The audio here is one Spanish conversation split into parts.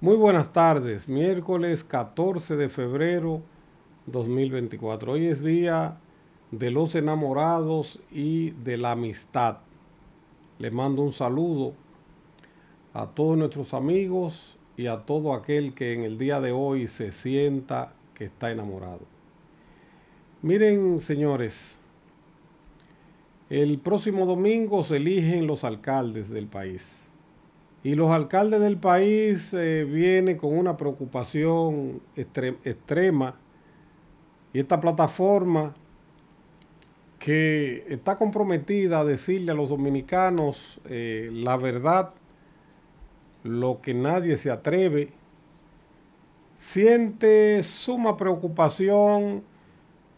Muy buenas tardes, miércoles 14 de febrero 2024. Hoy es día de los enamorados y de la amistad. Le mando un saludo a todos nuestros amigos y a todo aquel que en el día de hoy se sienta que está enamorado. Miren, señores, el próximo domingo se eligen los alcaldes del país. Y los alcaldes del país eh, vienen con una preocupación extrema. Y esta plataforma que está comprometida a decirle a los dominicanos eh, la verdad, lo que nadie se atreve, siente suma preocupación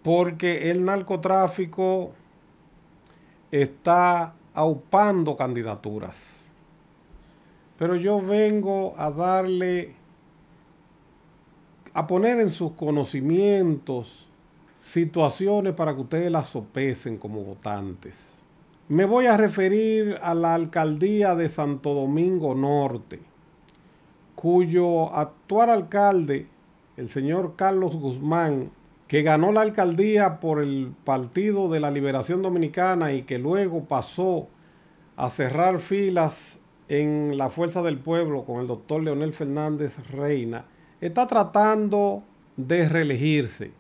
porque el narcotráfico está aupando candidaturas pero yo vengo a darle, a poner en sus conocimientos situaciones para que ustedes las sopesen como votantes. Me voy a referir a la alcaldía de Santo Domingo Norte, cuyo actual alcalde, el señor Carlos Guzmán, que ganó la alcaldía por el Partido de la Liberación Dominicana y que luego pasó a cerrar filas en La Fuerza del Pueblo con el doctor Leonel Fernández Reina está tratando de reelegirse.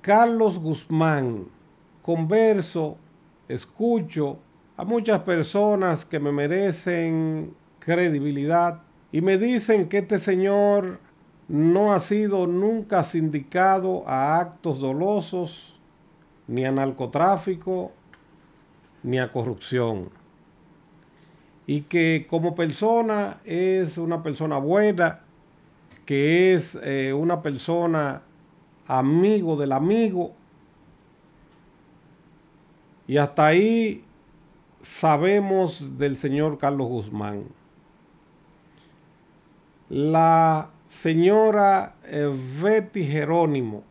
Carlos Guzmán, converso, escucho a muchas personas que me merecen credibilidad y me dicen que este señor no ha sido nunca sindicado a actos dolosos, ni a narcotráfico, ni a corrupción y que como persona es una persona buena, que es eh, una persona amigo del amigo. Y hasta ahí sabemos del señor Carlos Guzmán. La señora eh, Betty Jerónimo,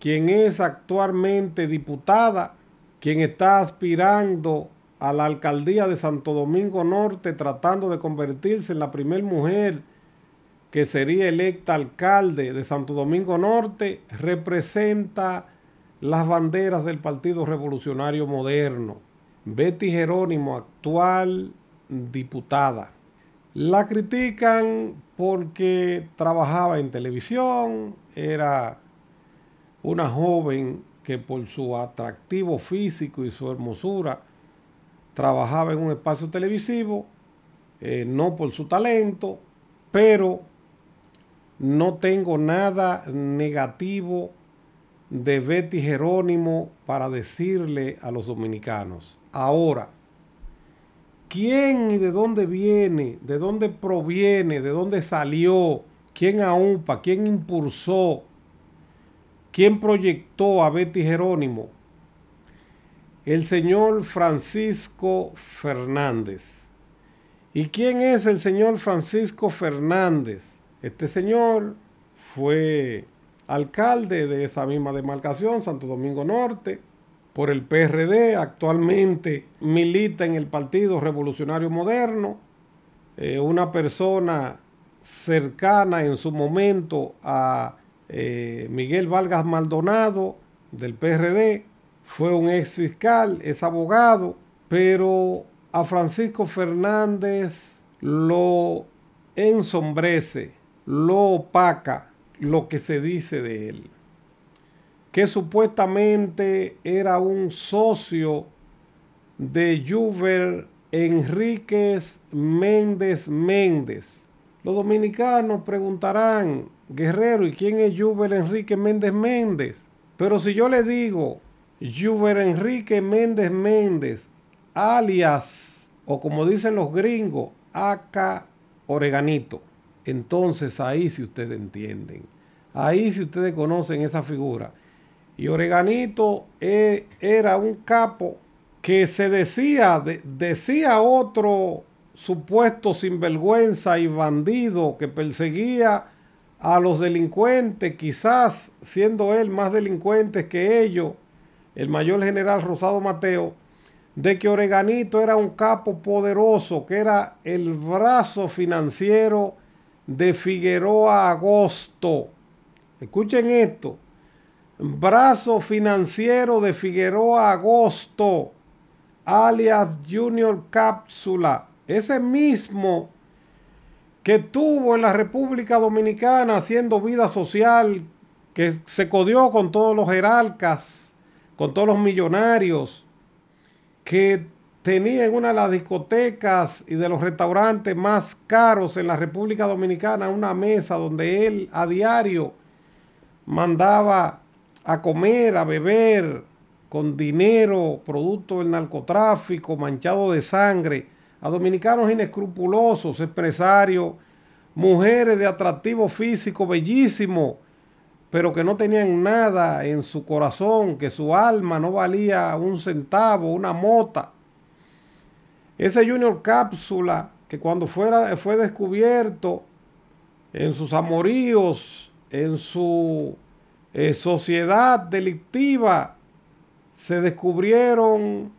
quien es actualmente diputada, quien está aspirando a la alcaldía de Santo Domingo Norte tratando de convertirse en la primera mujer que sería electa alcalde de Santo Domingo Norte, representa las banderas del Partido Revolucionario Moderno. Betty Jerónimo, actual diputada. La critican porque trabajaba en televisión, era una joven que por su atractivo físico y su hermosura trabajaba en un espacio televisivo, eh, no por su talento, pero no tengo nada negativo de Betty Jerónimo para decirle a los dominicanos. Ahora, ¿quién y de dónde viene? ¿De dónde proviene? ¿De dónde salió? ¿Quién aúpa? ¿Quién impulsó? ¿Quién proyectó a Betty Jerónimo? el señor Francisco Fernández. ¿Y quién es el señor Francisco Fernández? Este señor fue alcalde de esa misma demarcación, Santo Domingo Norte, por el PRD, actualmente milita en el Partido Revolucionario Moderno, eh, una persona cercana en su momento a eh, Miguel Vargas Maldonado del PRD, fue un ex fiscal, es abogado, pero a Francisco Fernández lo ensombrece, lo opaca lo que se dice de él, que supuestamente era un socio de Juber Enríquez Méndez Méndez. Los dominicanos preguntarán, Guerrero, ¿y quién es Juber Enríquez Méndez Méndez? Pero si yo le digo Juber Enrique Méndez Méndez, alias, o como dicen los gringos, acá Oreganito. Entonces ahí si ustedes entienden, ahí si ustedes conocen esa figura. Y Oreganito eh, era un capo que se decía, decía otro supuesto sinvergüenza y bandido que perseguía a los delincuentes, quizás siendo él más delincuente que ellos, el mayor general Rosado Mateo, de que Oreganito era un capo poderoso, que era el brazo financiero de Figueroa Agosto. Escuchen esto. Brazo financiero de Figueroa Agosto, alias Junior Cápsula. Ese mismo que tuvo en la República Dominicana haciendo vida social, que se codió con todos los jerarcas con todos los millonarios que en una de las discotecas y de los restaurantes más caros en la República Dominicana, una mesa donde él a diario mandaba a comer, a beber, con dinero, producto del narcotráfico, manchado de sangre, a dominicanos inescrupulosos, empresarios, mujeres de atractivo físico bellísimo, pero que no tenían nada en su corazón, que su alma no valía un centavo, una mota. Ese Junior Cápsula, que cuando fuera, fue descubierto en sus amoríos, en su eh, sociedad delictiva, se descubrieron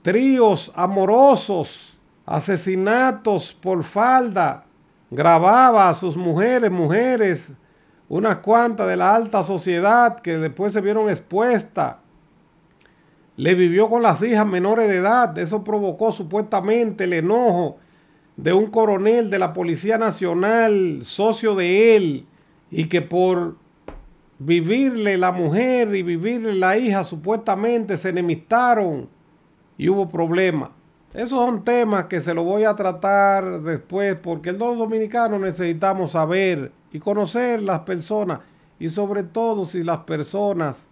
tríos amorosos, asesinatos por falda, grababa a sus mujeres, mujeres, unas cuantas de la alta sociedad que después se vieron expuestas. Le vivió con las hijas menores de edad. Eso provocó supuestamente el enojo de un coronel de la Policía Nacional, socio de él, y que por vivirle la mujer y vivirle la hija supuestamente se enemistaron y hubo problemas. Esos son temas que se los voy a tratar después porque los dominicanos necesitamos saber y conocer las personas y sobre todo si las personas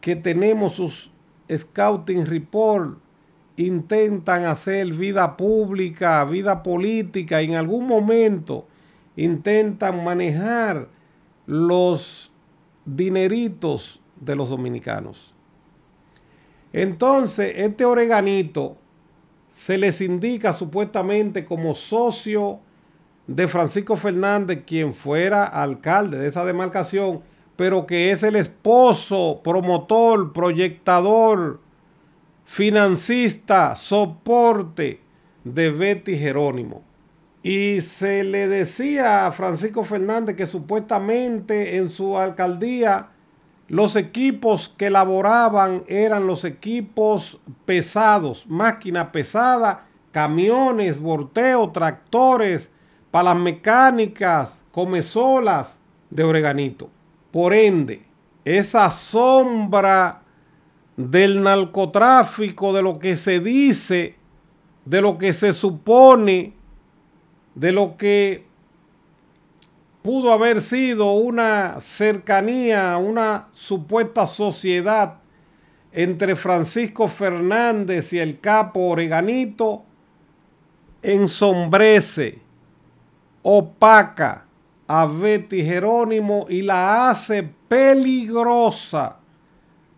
que tenemos sus scouting report intentan hacer vida pública, vida política, en algún momento intentan manejar los dineritos de los dominicanos. Entonces, este oreganito se les indica supuestamente como socio de Francisco Fernández, quien fuera alcalde de esa demarcación, pero que es el esposo, promotor, proyectador, financista, soporte de Betty Jerónimo. Y se le decía a Francisco Fernández que supuestamente en su alcaldía los equipos que laboraban eran los equipos pesados, máquina pesada, camiones, volteo, tractores, para las mecánicas, comezolas de Oreganito. Por ende, esa sombra del narcotráfico, de lo que se dice, de lo que se supone, de lo que pudo haber sido una cercanía, una supuesta sociedad entre Francisco Fernández y el capo Oreganito, ensombrece opaca a Betty Jerónimo y la hace peligrosa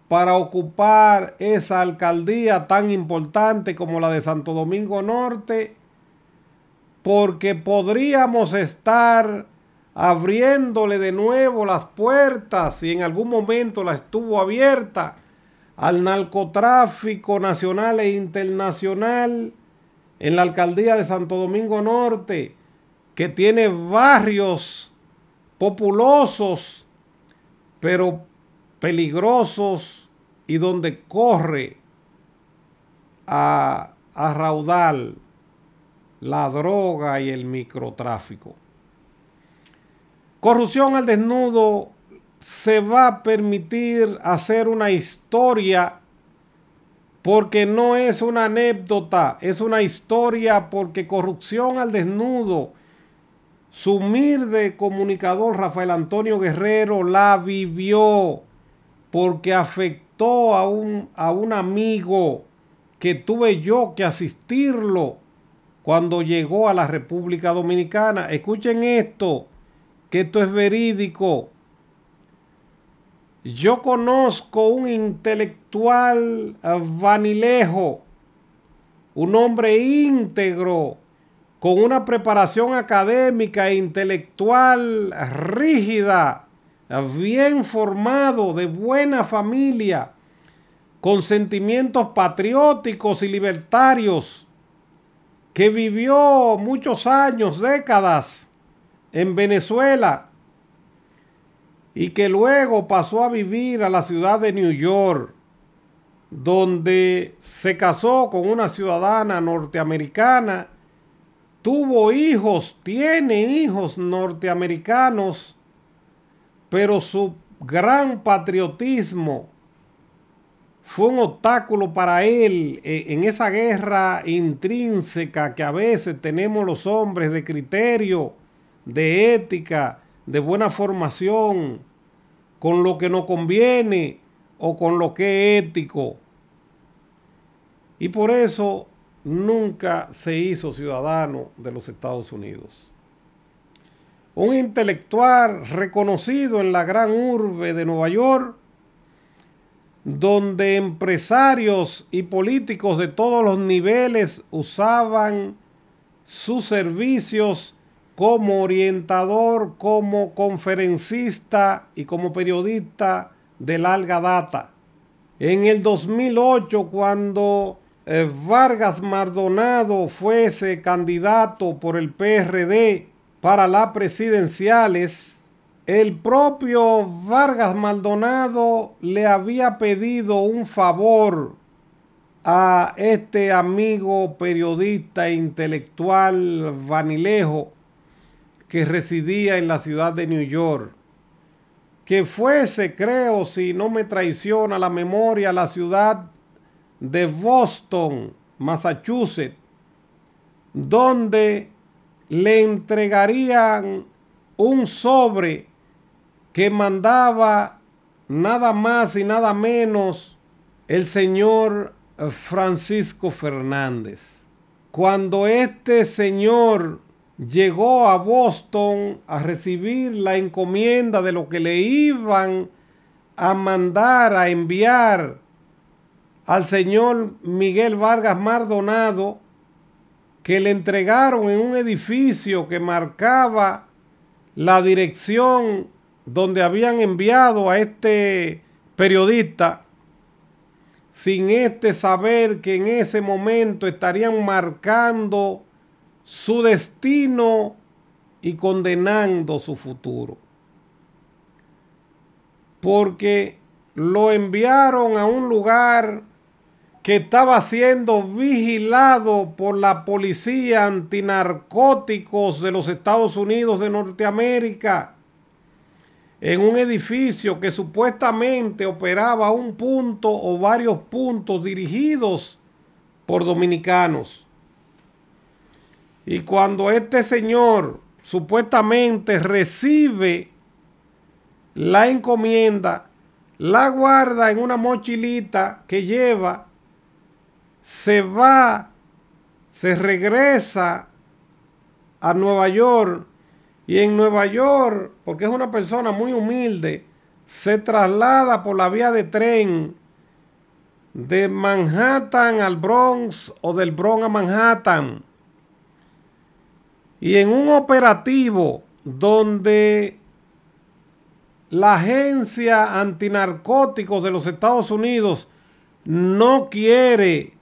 para ocupar esa alcaldía tan importante como la de Santo Domingo Norte, porque podríamos estar abriéndole de nuevo las puertas, y en algún momento la estuvo abierta, al narcotráfico nacional e internacional en la alcaldía de Santo Domingo Norte que tiene barrios populosos, pero peligrosos y donde corre a, a la droga y el microtráfico. Corrupción al desnudo se va a permitir hacer una historia porque no es una anécdota, es una historia porque corrupción al desnudo Sumir de comunicador Rafael Antonio Guerrero la vivió porque afectó a un, a un amigo que tuve yo que asistirlo cuando llegó a la República Dominicana. Escuchen esto, que esto es verídico. Yo conozco un intelectual vanilejo, un hombre íntegro con una preparación académica e intelectual rígida, bien formado, de buena familia, con sentimientos patrióticos y libertarios, que vivió muchos años, décadas en Venezuela y que luego pasó a vivir a la ciudad de New York, donde se casó con una ciudadana norteamericana tuvo hijos, tiene hijos norteamericanos, pero su gran patriotismo fue un obstáculo para él eh, en esa guerra intrínseca que a veces tenemos los hombres de criterio, de ética, de buena formación, con lo que nos conviene o con lo que es ético. Y por eso nunca se hizo ciudadano de los Estados Unidos. Un intelectual reconocido en la gran urbe de Nueva York, donde empresarios y políticos de todos los niveles usaban sus servicios como orientador, como conferencista y como periodista de larga data. En el 2008, cuando eh, Vargas Maldonado fuese candidato por el PRD para las presidenciales, el propio Vargas Maldonado le había pedido un favor a este amigo periodista e intelectual Vanilejo que residía en la ciudad de New York. Que fuese, creo, si no me traiciona la memoria, la ciudad de Boston, Massachusetts, donde le entregarían un sobre que mandaba nada más y nada menos el señor Francisco Fernández. Cuando este señor llegó a Boston a recibir la encomienda de lo que le iban a mandar a enviar al señor Miguel Vargas Mardonado, que le entregaron en un edificio que marcaba la dirección donde habían enviado a este periodista, sin este saber que en ese momento estarían marcando su destino y condenando su futuro. Porque lo enviaron a un lugar que estaba siendo vigilado por la policía antinarcóticos de los Estados Unidos de Norteamérica en un edificio que supuestamente operaba un punto o varios puntos dirigidos por dominicanos. Y cuando este señor supuestamente recibe la encomienda, la guarda en una mochilita que lleva se va, se regresa a Nueva York y en Nueva York, porque es una persona muy humilde, se traslada por la vía de tren de Manhattan al Bronx o del Bronx a Manhattan. Y en un operativo donde la agencia antinarcóticos de los Estados Unidos no quiere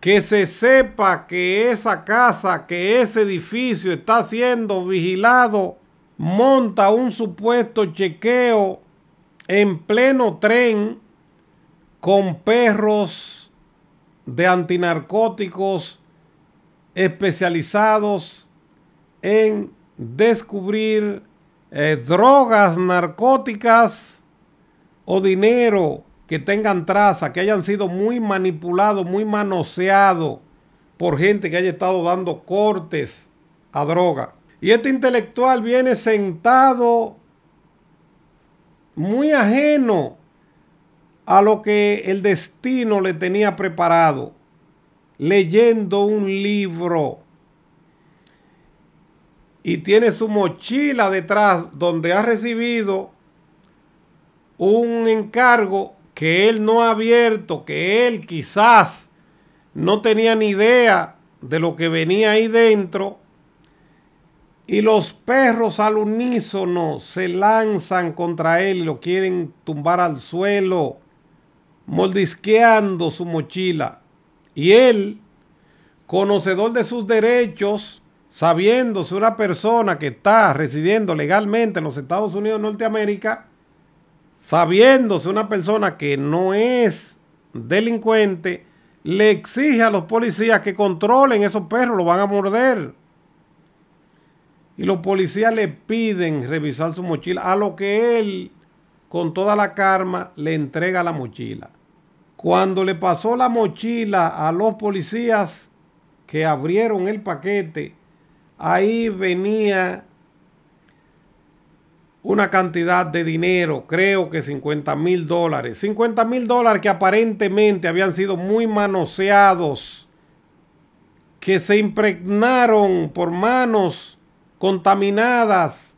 que se sepa que esa casa, que ese edificio está siendo vigilado, monta un supuesto chequeo en pleno tren con perros de antinarcóticos especializados en descubrir eh, drogas narcóticas o dinero que tengan traza, que hayan sido muy manipulados, muy manoseados por gente que haya estado dando cortes a droga. Y este intelectual viene sentado muy ajeno a lo que el destino le tenía preparado, leyendo un libro. Y tiene su mochila detrás donde ha recibido un encargo que él no ha abierto, que él quizás no tenía ni idea de lo que venía ahí dentro. Y los perros al unísono se lanzan contra él y lo quieren tumbar al suelo, moldisqueando su mochila. Y él, conocedor de sus derechos, sabiéndose una persona que está residiendo legalmente en los Estados Unidos de Norteamérica, sabiéndose una persona que no es delincuente, le exige a los policías que controlen esos perros, lo van a morder. Y los policías le piden revisar su mochila, a lo que él, con toda la karma, le entrega la mochila. Cuando le pasó la mochila a los policías que abrieron el paquete, ahí venía una cantidad de dinero, creo que 50 mil dólares, 50 mil dólares que aparentemente habían sido muy manoseados, que se impregnaron por manos contaminadas,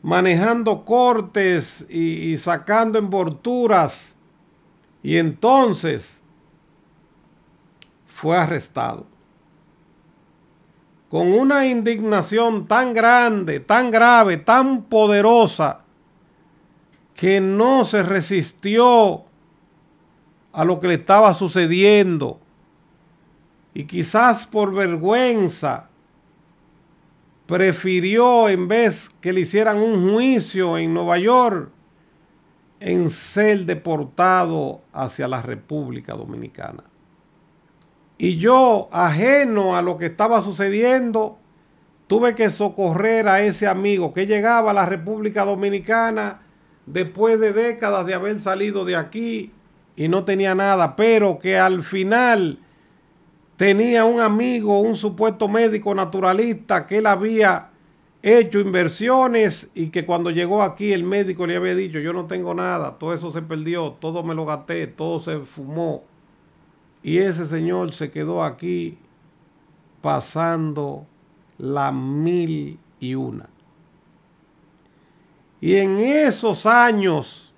manejando cortes y, sacando envolturas. Y entonces fue arrestado con una indignación tan grande, tan grave, tan poderosa, que no se resistió a lo que le estaba sucediendo. Y quizás por vergüenza prefirió, en vez que le hicieran un juicio en Nueva York, en ser deportado hacia la República Dominicana. Y yo, ajeno a lo que estaba sucediendo, tuve que socorrer a ese amigo que llegaba a la República Dominicana después de décadas de haber salido de aquí y no tenía nada, pero que al final tenía un amigo, un supuesto médico naturalista que él había hecho inversiones y que cuando llegó aquí el médico le había dicho, yo no tengo nada, todo eso se perdió, todo me lo gasté, todo se fumó. Y ese señor se quedó aquí pasando la mil y una. Y en esos años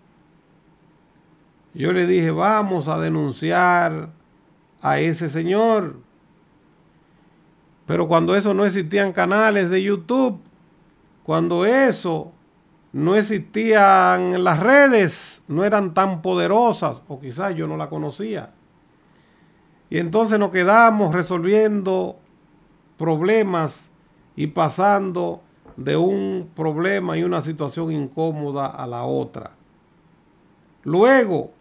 yo le dije, vamos a denunciar a ese señor. Pero cuando eso no existían canales de YouTube, cuando eso no existían las redes, no eran tan poderosas, o quizás yo no la conocía. Y entonces nos quedamos resolviendo problemas y pasando de un problema y una situación incómoda a la otra. Luego,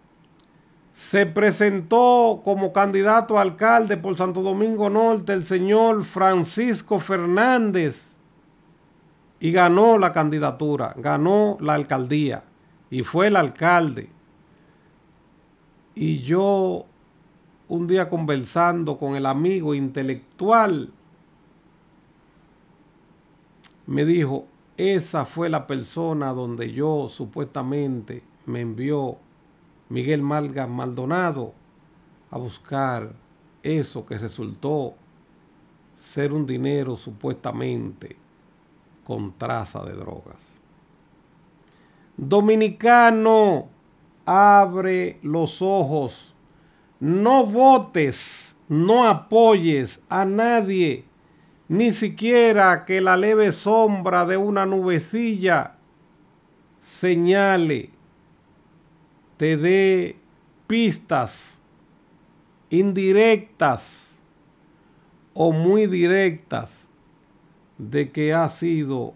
se presentó como candidato a alcalde por Santo Domingo Norte el señor Francisco Fernández y ganó la candidatura, ganó la alcaldía y fue el alcalde. Y yo un día conversando con el amigo intelectual, me dijo, esa fue la persona donde yo supuestamente me envió Miguel Malga Maldonado a buscar eso que resultó ser un dinero supuestamente con traza de drogas. Dominicano, abre los ojos no votes, no apoyes a nadie, ni siquiera que la leve sombra de una nubecilla señale, te dé pistas indirectas o muy directas de que ha sido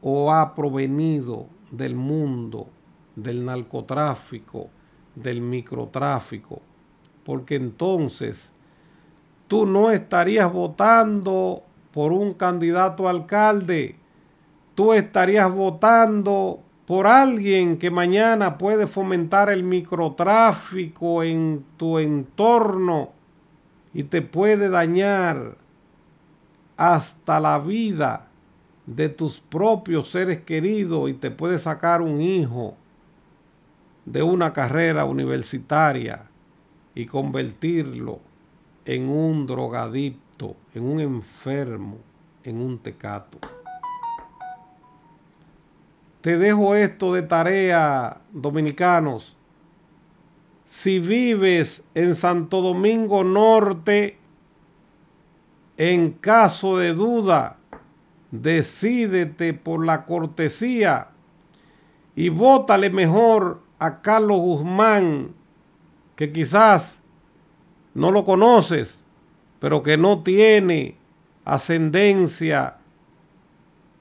o ha provenido del mundo del narcotráfico del microtráfico, porque entonces tú no estarías votando por un candidato alcalde, tú estarías votando por alguien que mañana puede fomentar el microtráfico en tu entorno y te puede dañar hasta la vida de tus propios seres queridos y te puede sacar un hijo de una carrera universitaria y convertirlo en un drogadicto, en un enfermo, en un tecato. Te dejo esto de tarea, dominicanos. Si vives en Santo Domingo Norte, en caso de duda, decídete por la cortesía y vótale mejor a Carlos Guzmán, que quizás no lo conoces, pero que no tiene ascendencia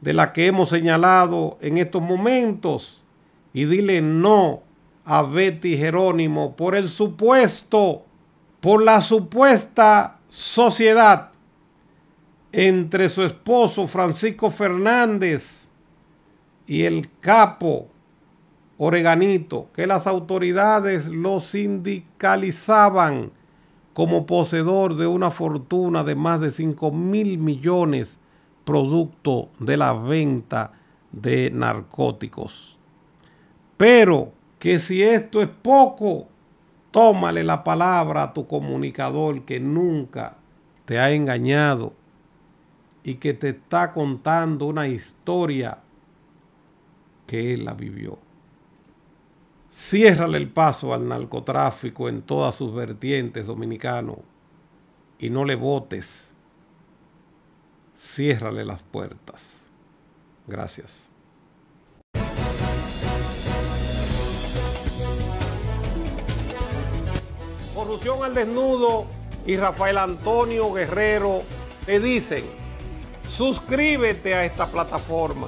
de la que hemos señalado en estos momentos, y dile no a Betty Jerónimo por el supuesto, por la supuesta sociedad entre su esposo Francisco Fernández y el capo Oreganito, que las autoridades lo sindicalizaban como poseedor de una fortuna de más de 5 mil millones producto de la venta de narcóticos. Pero que si esto es poco, tómale la palabra a tu comunicador que nunca te ha engañado y que te está contando una historia que él la vivió. Ciérrale el paso al narcotráfico en todas sus vertientes, dominicano, y no le votes. Ciérrale las puertas. Gracias. Corrupción al desnudo y Rafael Antonio Guerrero te dicen, suscríbete a esta plataforma